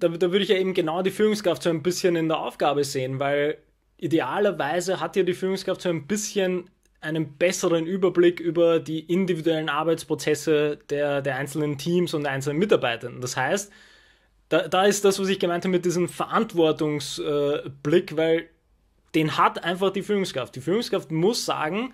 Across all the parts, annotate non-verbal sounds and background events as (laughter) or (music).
da, da würde ich ja eben genau die Führungskraft so ein bisschen in der Aufgabe sehen, weil idealerweise hat ja die Führungskraft so ein bisschen einen besseren Überblick über die individuellen Arbeitsprozesse der, der einzelnen Teams und einzelnen Mitarbeitenden. Das heißt, da, da ist das, was ich gemeint habe mit diesem Verantwortungsblick, äh, weil den hat einfach die Führungskraft. Die Führungskraft muss sagen,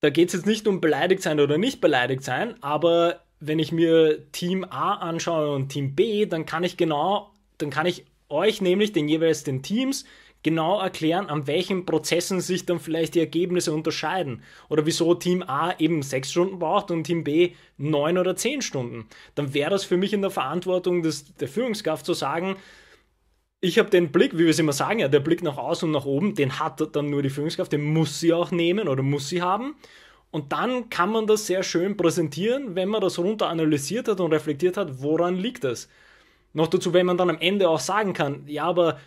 da geht es jetzt nicht um beleidigt sein oder nicht beleidigt sein, aber wenn ich mir Team A anschaue und Team B, dann kann ich genau, dann kann ich euch nämlich den jeweils den Teams genau erklären, an welchen Prozessen sich dann vielleicht die Ergebnisse unterscheiden. Oder wieso Team A eben sechs Stunden braucht und Team B neun oder zehn Stunden. Dann wäre das für mich in der Verantwortung des, der Führungskraft zu sagen, ich habe den Blick, wie wir es immer sagen, ja, der Blick nach außen und nach oben, den hat dann nur die Führungskraft, den muss sie auch nehmen oder muss sie haben. Und dann kann man das sehr schön präsentieren, wenn man das runter analysiert hat und reflektiert hat, woran liegt das. Noch dazu, wenn man dann am Ende auch sagen kann, ja, aber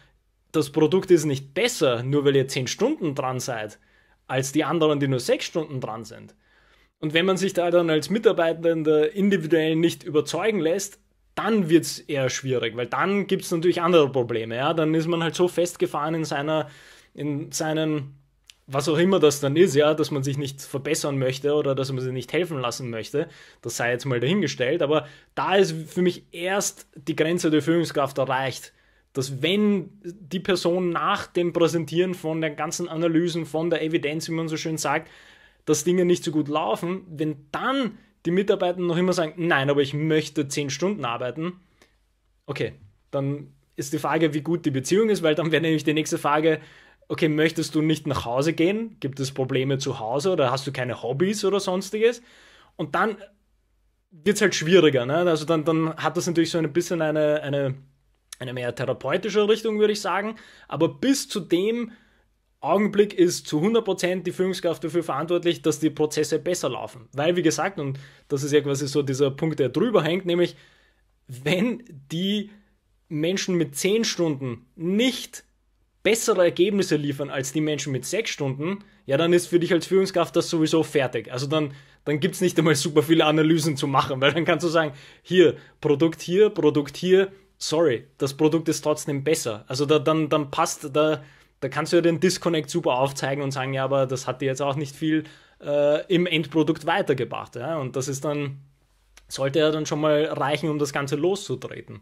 das Produkt ist nicht besser, nur weil ihr 10 Stunden dran seid, als die anderen, die nur 6 Stunden dran sind. Und wenn man sich da dann als Mitarbeitender individuell nicht überzeugen lässt, dann wird es eher schwierig, weil dann gibt es natürlich andere Probleme. Ja? Dann ist man halt so festgefahren in seiner, in seinen was auch immer das dann ist, ja, dass man sich nicht verbessern möchte oder dass man sich nicht helfen lassen möchte, das sei jetzt mal dahingestellt, aber da ist für mich erst die Grenze der Führungskraft erreicht, dass wenn die Person nach dem Präsentieren von den ganzen Analysen, von der Evidenz, wie man so schön sagt, dass Dinge nicht so gut laufen, wenn dann die Mitarbeiter noch immer sagen, nein, aber ich möchte zehn Stunden arbeiten, okay, dann ist die Frage, wie gut die Beziehung ist, weil dann wäre nämlich die nächste Frage, okay, möchtest du nicht nach Hause gehen? Gibt es Probleme zu Hause oder hast du keine Hobbys oder sonstiges? Und dann wird es halt schwieriger. Ne? Also dann, dann hat das natürlich so ein bisschen eine, eine, eine mehr therapeutische Richtung, würde ich sagen. Aber bis zu dem Augenblick ist zu 100% die Führungskraft dafür verantwortlich, dass die Prozesse besser laufen. Weil, wie gesagt, und das ist ja quasi so dieser Punkt, der drüber hängt, nämlich wenn die Menschen mit 10 Stunden nicht bessere Ergebnisse liefern als die Menschen mit sechs Stunden, ja, dann ist für dich als Führungskraft das sowieso fertig. Also dann, dann gibt es nicht einmal super viele Analysen zu machen, (laughs) weil dann kannst du sagen, hier, Produkt hier, Produkt hier, sorry, das Produkt ist trotzdem besser. Also da, dann, dann passt, da, da kannst du ja den Disconnect super aufzeigen und sagen, ja, aber das hat dir jetzt auch nicht viel äh, im Endprodukt weitergebracht. Ja? Und das ist dann, sollte ja dann schon mal reichen, um das Ganze loszutreten.